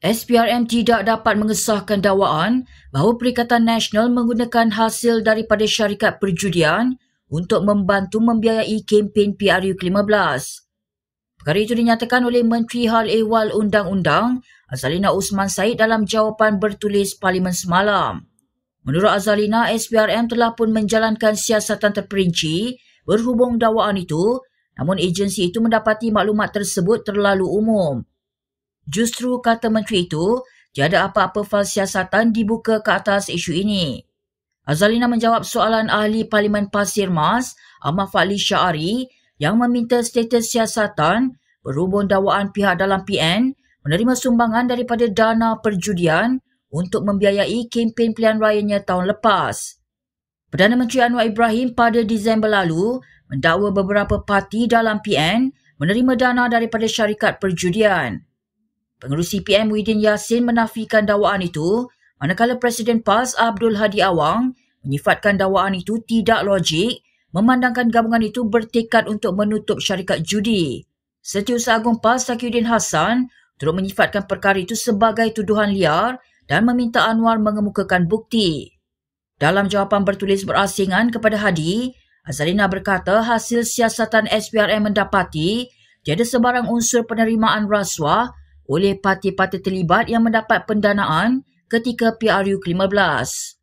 SPRM tidak dapat mengesahkan dakwaan bahawa Perikatan Nasional menggunakan hasil daripada syarikat perjudian untuk membantu membiayai kempen PRU ke-15. Perkara itu dinyatakan oleh Menteri Hal Ehwal Undang-Undang Azalina Usman Said dalam jawapan bertulis Parlimen semalam. Menurut Azalina, SPRM telah pun menjalankan siasatan terperinci berhubung dakwaan itu namun agensi itu mendapati maklumat tersebut terlalu umum Justru kata menteri itu, tiada apa-apa fal siasatan dibuka ke atas isu ini. Azalina menjawab soalan ahli Parlimen Pasir Mas, Ahmad Fali Syari yang meminta status siasatan berhubung dakwaan pihak dalam PN menerima sumbangan daripada dana perjudian untuk membiayai kempen pilihan rayanya tahun lepas. Perdana Menteri Anwar Ibrahim pada Disember lalu mendakwa beberapa parti dalam PN menerima dana daripada syarikat perjudian. Pengerusi PM Widin Yassin menafikan dakwaan itu, manakala Presiden PAS Abdul Hadi Awang menyifatkan dakwaan itu tidak logik memandangkan gabungan itu bertekad untuk menutup syarikat judi. Setiausaha Agung PAS Sakyuddin Hassan turut menyifatkan perkara itu sebagai tuduhan liar dan meminta Anwar mengemukakan bukti. Dalam jawapan bertulis berasingan kepada Hadi, Azalina berkata hasil siasatan SPRM mendapati tiada sebarang unsur penerimaan rasuah oleh parti-parti terlibat yang mendapat pendanaan ketika PRU ke-15.